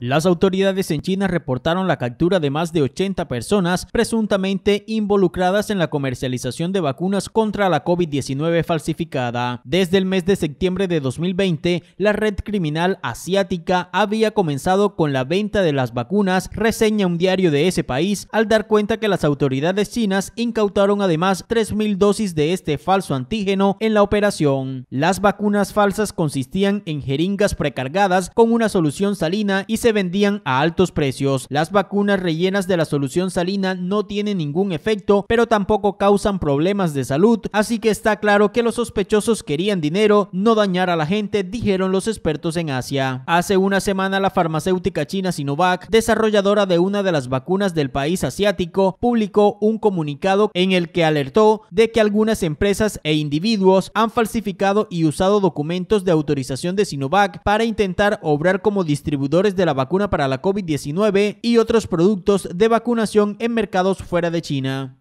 Las autoridades en China reportaron la captura de más de 80 personas presuntamente involucradas en la comercialización de vacunas contra la COVID-19 falsificada. Desde el mes de septiembre de 2020, la red criminal asiática había comenzado con la venta de las vacunas, reseña un diario de ese país al dar cuenta que las autoridades chinas incautaron además 3.000 dosis de este falso antígeno en la operación. Las vacunas falsas consistían en jeringas precargadas con una solución salina y se vendían a altos precios. Las vacunas rellenas de la solución salina no tienen ningún efecto, pero tampoco causan problemas de salud, así que está claro que los sospechosos querían dinero, no dañar a la gente, dijeron los expertos en Asia. Hace una semana la farmacéutica china Sinovac, desarrolladora de una de las vacunas del país asiático, publicó un comunicado en el que alertó de que algunas empresas e individuos han falsificado y usado documentos de autorización de Sinovac para intentar obrar como distribuidores de la vacuna para la COVID-19 y otros productos de vacunación en mercados fuera de China.